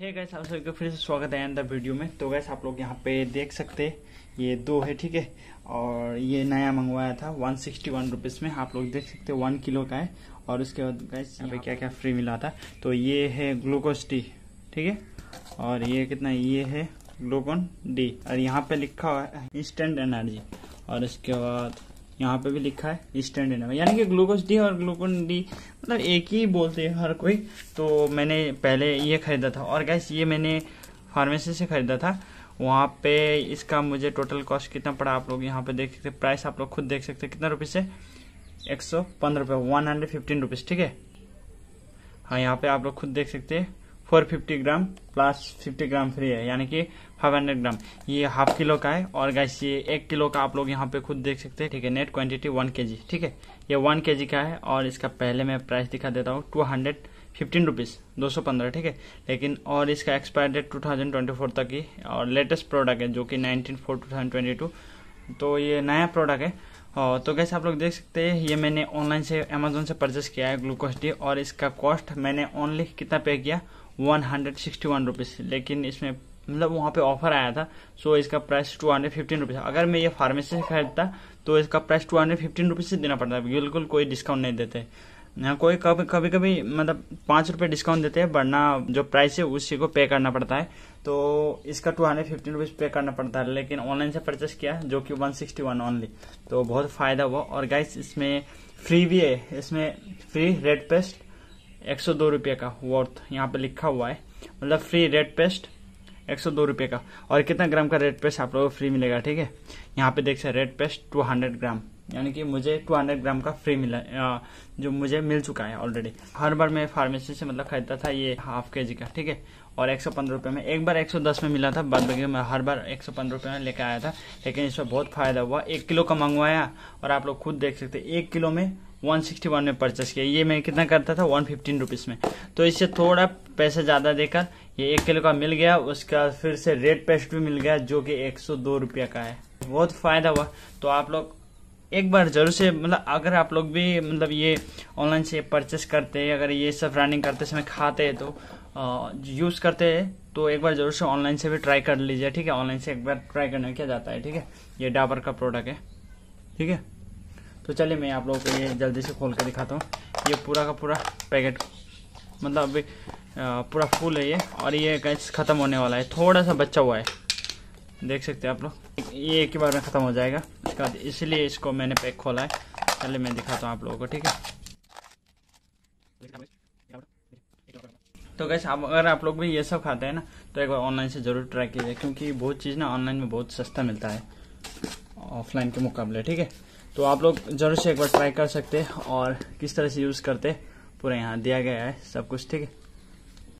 हे gas आप सभी का फिर से स्वागत है अंदर वीडियो में तो गैस आप लोग यहाँ पे देख सकते ये दो है ठीक है और ये नया मंगवाया था वन सिक्सटी वन रुपीज़ में आप लोग देख सकते वन किलो का है और उसके बाद गैस यहाँ पे क्या क्या फ्री मिला था तो ये है ग्लूकोज डी ठीक है और ये कितना ये है ग्लूकोन डी और यहाँ पे लिखा हुआ है इंस्टेंट एनर्जी और इसके बाद यहाँ पे भी लिखा है स्टैंड इनोवा यानी कि ग्लूकोज डी और ग्लूकोन डी मतलब एक ही बोलते हैं हर कोई तो मैंने पहले ये ख़रीदा था और गैस ये मैंने फार्मेसी से ख़रीदा था वहाँ पे इसका मुझे टोटल कॉस्ट कितना पड़ा आप लोग यहाँ पे देख सकते प्राइस आप लोग खुद देख सकते कितना रुपीज़ से एक सौ पंद्रह रुपये वन हंड्रेड फिफ्टीन रुपीज़ ठीक है हाँ यहाँ पे आप लोग खुद देख सकते हैं four fifty gram plus fifty gram free है यानी कि फाइव हंड्रेड ग्राम ये हाफ किलो का है और गैस ये एक किलो का आप लोग यहाँ पे खुद देख सकते हैं ठीक है नेट क्वांटिटी वन के जी ठीक है ये वन के जी का है और इसका पहले मैं प्राइस दिखा देता हूँ टू हंड्रेड फिफ्टीन रुपीज़ दो सौ पंद्रह ठीक है लेकिन और इसका expire date two thousand twenty four तक ही और लेटेस्ट प्रोडक्ट है जो कि nineteen four two thousand twenty two तो ये नया प्रोडक्ट है और तो कैसे आप लोग देख सकते हैं ये मैंने ऑनलाइन से अमेजोन से परचेस किया है ग्लूकोस डी और इसका कॉस्ट मैंने ऑनली कितना पे किया one hundred sixty one rupees लेकिन इसमें मतलब वहाँ पे ऑफर आया था सो इसका price two hundred fifteen rupees अगर मैं ये फार्मेसी से खरीदता तो इसका price two hundred fifteen rupees से देना पड़ता बिल्कुल कोई डिस्काउंट नहीं देते कोई कभी कभी कभी मतलब पाँच रुपये डिस्काउंट देते हैं वरना जो प्राइस है उसी को पे करना पड़ता है तो इसका टू हंड्रेड फिफ्टीन रुपीज़ पे करना पड़ता है लेकिन ऑनलाइन से परचेस किया जो कि वन सिक्सटी वन ऑनली तो बहुत फ़ायदा हुआ और गाइस इसमें फ्री भी है इसमें फ्री रेड पेस्ट एक सौ दो रुपये का वर्थ यहाँ पे लिखा हुआ है मतलब फ्री रेड पेस्ट एक सौ दो रुपये का और कितना ग्राम का रेड पेस्ट आप लोगों को फ्री मिलेगा ठीक है यहाँ पे देख सकते red paste two hundred gram यानी कि मुझे टू हंड्रेड ग्राम का फ्री मिला जो मुझे मिल चुका है ऑलरेडी हर बार मैं फार्मेसी से मतलब खरीदता था ये हाफ के जी का ठीक है और एक सौ पंद्रह रुपये में एक बार एक सौ दस में मिला था बाद बाकी मैं हर बार एक सौ पंद्रह रुपये में लेकर आया था लेकिन इसमें बहुत फायदा हुआ एक किलो का मंगवाया और आप लोग खुद देख सकते एक किलो में वन सिक्सटी वन में परचेस किया ये मैं कितना करता था वन फिफ्टीन रुपीज़ में तो इससे थोड़ा पैसे ज़्यादा देकर ये एक किलो का मिल गया उसका फिर से रेड पेस्ट भी मिल गया जो कि एक सौ दो रुपया का है बहुत फ़ायदा हुआ तो आप लोग एक बार जरूर से मतलब अगर आप लोग भी मतलब ये ऑनलाइन से परचेस करते हैं अगर ये सब रनिंग करते समय खाते हैं तो यूज़ करते हैं तो एक बार जरूर से ऑनलाइन से भी ट्राई कर लीजिए ठीक है ऑनलाइन से एक बार ट्राई करने में क्या जाता है ठीक है ये डाबर का प्रोडक्ट है ठीक है तो चलिए मैं आप लोगों को ये जल्दी से खोल के दिखाता हूँ ये पूरा का पूरा पैकेट मतलब अभी पूरा फुल है ये और ये गैस ख़त्म होने वाला है थोड़ा सा बचा हुआ है देख सकते हैं आप लोग ये एक ही बार में ख़त्म हो जाएगा इसके बाद इसलिए इसको मैंने पैक खोला है चलिए मैं दिखाता हूँ आप लोगों को ठीक है तो गैस आप अगर आप लोग भी ये सब खाते हैं ना तो एक बार ऑनलाइन से ज़रूर ट्राई कीजिए क्योंकि बहुत चीज़ ना ऑनलाइन में बहुत सस्ता मिलता है ऑफलाइन के मुकाबले ठीक है तो आप लोग जरूर से एक बार ट्राई कर सकते हैं और किस तरह से यूज़ करते पूरा यहाँ दिया गया है सब कुछ ठीक है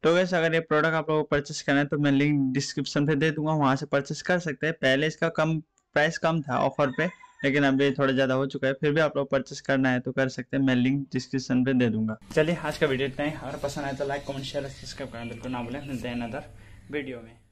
तो वैसे अगर ये प्रोडक्ट आप लोगों को परचेस करना है तो मैं लिंक डिस्क्रिप्शन पे दे दूंगा वहाँ से परचेस कर सकते हैं पहले इसका कम प्राइस कम था ऑफर पे लेकिन अभी थोड़ा ज़्यादा हो चुका है फिर भी आप लोग परचेस करना है तो कर सकते हैं मैं लिंक डिस्क्रिप्शन पे दे दूंगा चलिए आज का वीडियो इतना ही अगर पसंद आए तो लाइक कमेंट शेयर सब्सक्राइब करना बिल्कुल ना बोले मिलते हैं वीडियो में